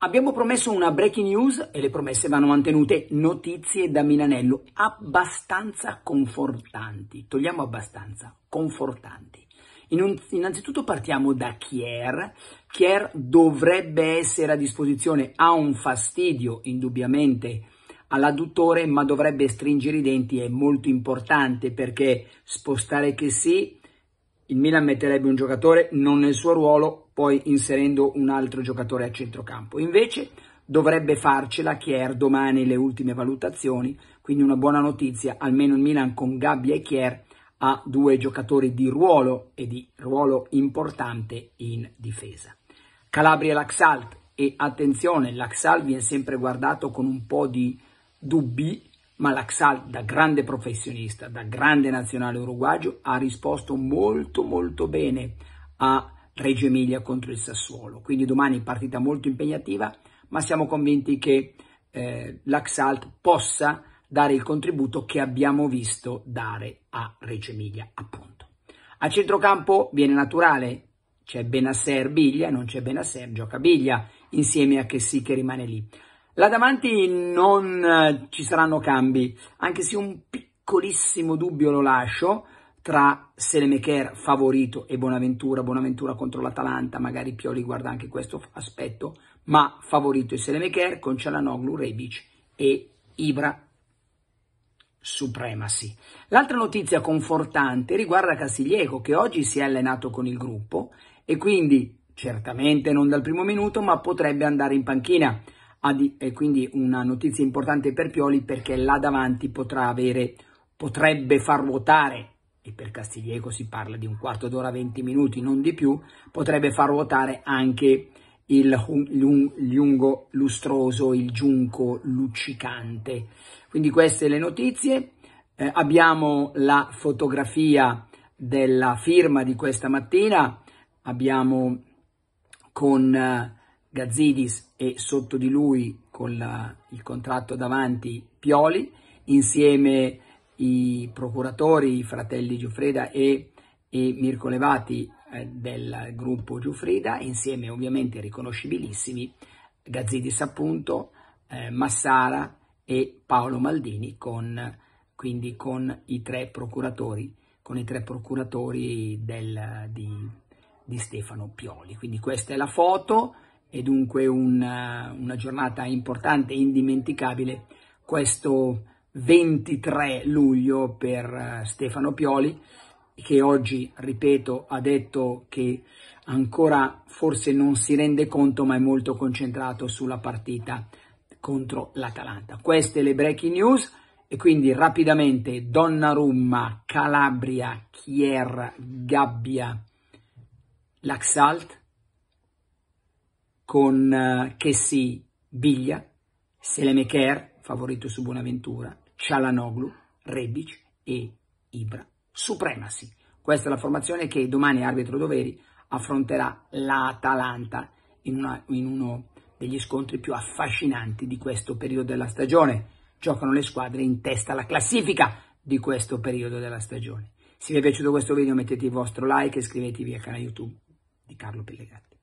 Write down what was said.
Abbiamo promesso una breaking news e le promesse vanno mantenute. Notizie da Milanello abbastanza confortanti. Togliamo abbastanza confortanti. innanzitutto partiamo da Chier. Chier dovrebbe essere a disposizione, ha un fastidio indubbiamente all'adduttore, ma dovrebbe stringere i denti. È molto importante perché spostare che sì, il Milan metterebbe un giocatore non nel suo ruolo, poi inserendo un altro giocatore a centrocampo. Invece dovrebbe farcela Chier domani le ultime valutazioni, quindi una buona notizia, almeno il Milan con Gabbia e Chier ha due giocatori di ruolo e di ruolo importante in difesa. Calabria e Laxalt e attenzione, Laxalt viene sempre guardato con un po' di dubbi, ma Laxalt da grande professionista, da grande nazionale uruguagio, ha risposto molto molto bene a Reggio Emilia contro il Sassuolo. Quindi domani partita molto impegnativa, ma siamo convinti che eh, l'Axalt possa dare il contributo che abbiamo visto dare a Reggio Emilia, appunto. A centrocampo viene naturale, c'è Benasser Biglia, non c'è Benasser, gioca Biglia insieme a Chessy che rimane lì. Là davanti non eh, ci saranno cambi, anche se un piccolissimo dubbio lo lascio, tra Selemecher favorito e Bonaventura, Bonaventura contro l'Atalanta, magari Pioli guarda anche questo aspetto, ma favorito è Selemecher con Cialanoglu, Rebic e Ibra Supremacy. L'altra notizia confortante riguarda Casiglieco che oggi si è allenato con il gruppo e quindi certamente non dal primo minuto ma potrebbe andare in panchina e quindi una notizia importante per Pioli perché là davanti potrà avere, potrebbe far ruotare e per Castigliego si parla di un quarto d'ora, 20 minuti, non di più, potrebbe far ruotare anche il lungo lustroso, il giunco luccicante. Quindi queste le notizie. Eh, abbiamo la fotografia della firma di questa mattina, abbiamo con eh, Gazzidis e sotto di lui con la, il contratto davanti Pioli, insieme a i procuratori, i fratelli Giuffreda e, e Mirko Levati eh, del gruppo Giuffreda, insieme ovviamente riconoscibilissimi Gazzidis appunto, eh, Massara e Paolo Maldini con, quindi con i tre procuratori, i tre procuratori del, di, di, Stefano Pioli. Quindi questa è la foto e dunque una, una giornata importante e indimenticabile questo 23 luglio per eh, Stefano Pioli, che oggi, ripeto, ha detto che ancora forse non si rende conto, ma è molto concentrato sulla partita contro l'Atalanta. Queste le breaking news e quindi rapidamente Donnarumma, Calabria, Chier, Gabbia, Laxalt con uh, eh, Chessy, Biglia, Selemecher, favorito su Buonaventura, Cialanoglu, Rebic e Ibra. Supremacy. Questa è la formazione che domani arbitro Doveri affronterà l'Atalanta in, una, in uno degli scontri più affascinanti di questo periodo della stagione. Giocano le squadre in testa alla classifica di questo periodo della stagione. Se vi è piaciuto questo video mettete il vostro like e iscrivetevi al canale YouTube di Carlo Pellegatti.